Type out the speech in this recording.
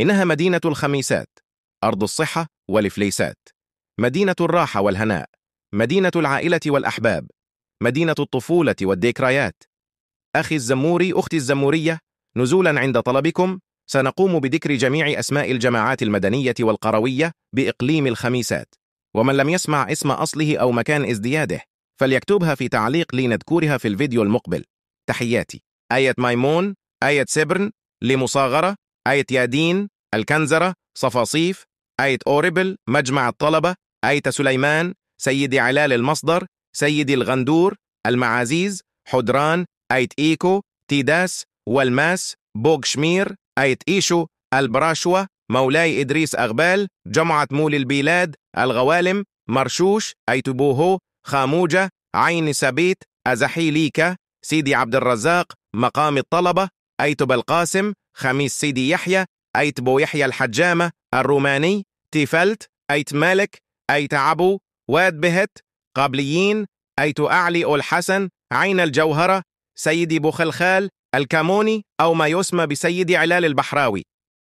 إنها مدينة الخميسات أرض الصحة والفليسات مدينة الراحة والهناء مدينة العائلة والأحباب مدينة الطفولة والذكريات أخي الزموري أختي الزمورية نزولا عند طلبكم سنقوم بذكر جميع أسماء الجماعات المدنية والقروية بإقليم الخميسات ومن لم يسمع اسم أصله أو مكان ازدياده فليكتبها في تعليق لنذكرها في الفيديو المقبل تحياتي آية مايمون آية سبرن لمصاغرة آية يادين الكنزرة صفاصيف آية أوربل مجمع الطلبة آية سليمان سيدي علال المصدر سيدي الغندور المعازيز حدران آية إيكو تيداس والماس بوغ شمير آية إيشو البراشوة مولاي إدريس أغبال جمعة مول البلاد الغوالم مرشوش آية بوهو خاموجة عين سبيت أزحيليكا سيدي عبد الرزاق مقام الطلبة أيتب القاسم خميس سيدي يحيى بو يحيى الحجامة الروماني تيفلت أيت مالك أيت عبو واد بهت قابليين، أيت أعلي الحسن عين الجوهرة سيدي بوخلخال الكاموني أو ما يسمى بسيدي علال البحراوي